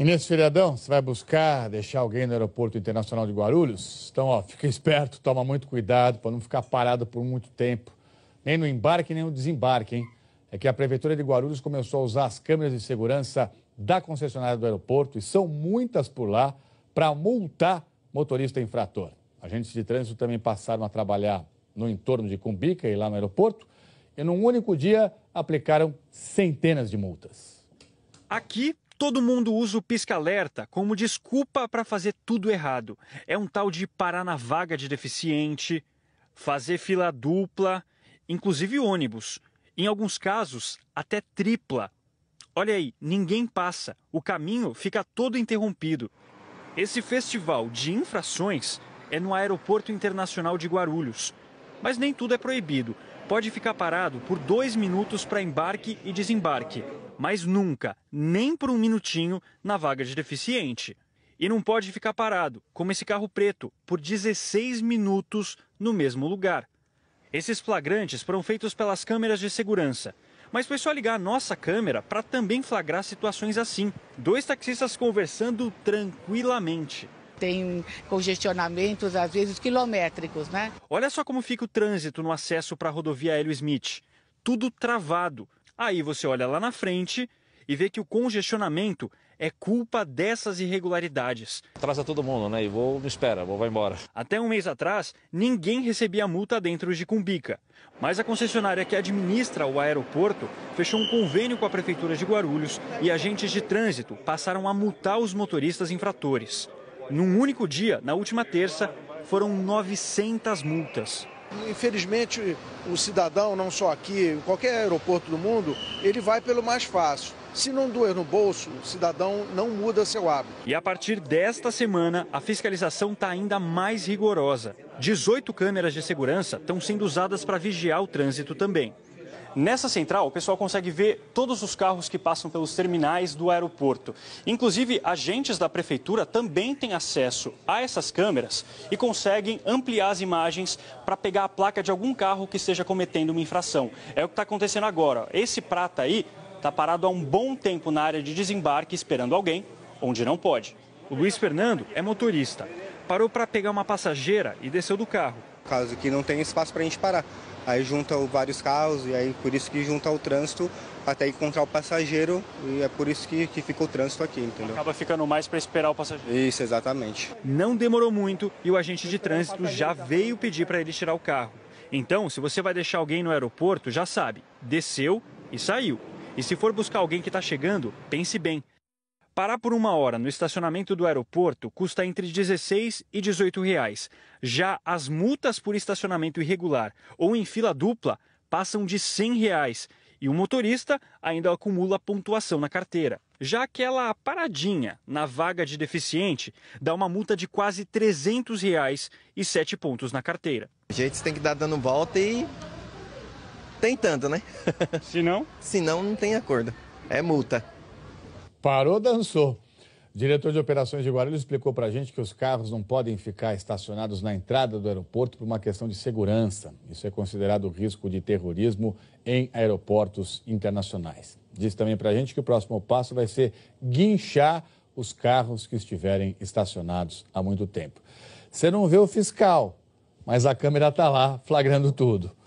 E nesse feriadão, você vai buscar deixar alguém no aeroporto internacional de Guarulhos? Então, ó, fica esperto, toma muito cuidado para não ficar parado por muito tempo. Nem no embarque, nem no desembarque, hein? É que a Prefeitura de Guarulhos começou a usar as câmeras de segurança da concessionária do aeroporto, e são muitas por lá, para multar motorista infrator. Agentes de trânsito também passaram a trabalhar no entorno de Cumbica e lá no aeroporto, e num único dia aplicaram centenas de multas. Aqui Todo mundo usa o pisca-alerta como desculpa para fazer tudo errado. É um tal de parar na vaga de deficiente, fazer fila dupla, inclusive ônibus. Em alguns casos, até tripla. Olha aí, ninguém passa, o caminho fica todo interrompido. Esse festival de infrações é no Aeroporto Internacional de Guarulhos. Mas nem tudo é proibido. Pode ficar parado por dois minutos para embarque e desembarque, mas nunca, nem por um minutinho, na vaga de deficiente. E não pode ficar parado, como esse carro preto, por 16 minutos no mesmo lugar. Esses flagrantes foram feitos pelas câmeras de segurança. Mas foi só ligar a nossa câmera para também flagrar situações assim. Dois taxistas conversando tranquilamente tem congestionamentos, às vezes quilométricos, né? Olha só como fica o trânsito no acesso para a rodovia Hélio Smith. Tudo travado. Aí você olha lá na frente e vê que o congestionamento é culpa dessas irregularidades. Atrasa todo mundo, né? E vou, me espera, vou, vai embora. Até um mês atrás, ninguém recebia multa dentro de Cumbica. Mas a concessionária que administra o aeroporto fechou um convênio com a Prefeitura de Guarulhos e agentes de trânsito passaram a multar os motoristas infratores. Num único dia, na última terça, foram 900 multas. Infelizmente, o cidadão, não só aqui, em qualquer aeroporto do mundo, ele vai pelo mais fácil. Se não doer no bolso, o cidadão não muda seu hábito. E a partir desta semana, a fiscalização está ainda mais rigorosa. 18 câmeras de segurança estão sendo usadas para vigiar o trânsito também. Nessa central, o pessoal consegue ver todos os carros que passam pelos terminais do aeroporto. Inclusive, agentes da prefeitura também têm acesso a essas câmeras e conseguem ampliar as imagens para pegar a placa de algum carro que esteja cometendo uma infração. É o que está acontecendo agora. Esse prata aí está parado há um bom tempo na área de desembarque esperando alguém, onde não pode. O Luiz Fernando é motorista. Parou para pegar uma passageira e desceu do carro caso que não tem espaço para a gente parar. Aí junta vários carros e aí por isso que junta o trânsito até encontrar o passageiro e é por isso que, que fica o trânsito aqui, entendeu? Acaba ficando mais para esperar o passageiro. Isso, exatamente. Não demorou muito e o agente de trânsito já veio pedir para ele tirar o carro. Então, se você vai deixar alguém no aeroporto, já sabe, desceu e saiu. E se for buscar alguém que está chegando, pense bem. Parar por uma hora no estacionamento do aeroporto custa entre 16 e 18 reais. Já as multas por estacionamento irregular ou em fila dupla passam de 100 reais e o motorista ainda acumula pontuação na carteira. Já aquela paradinha na vaga de deficiente dá uma multa de quase 300 reais e 7 pontos na carteira. A gente tem que dar dando volta e tentando, né? Se não? Se não, não tem acordo. É multa. Parou, dançou. O diretor de operações de Guarulhos explicou para a gente que os carros não podem ficar estacionados na entrada do aeroporto por uma questão de segurança. Isso é considerado risco de terrorismo em aeroportos internacionais. Diz também para a gente que o próximo passo vai ser guinchar os carros que estiverem estacionados há muito tempo. Você não vê o fiscal, mas a câmera está lá flagrando tudo.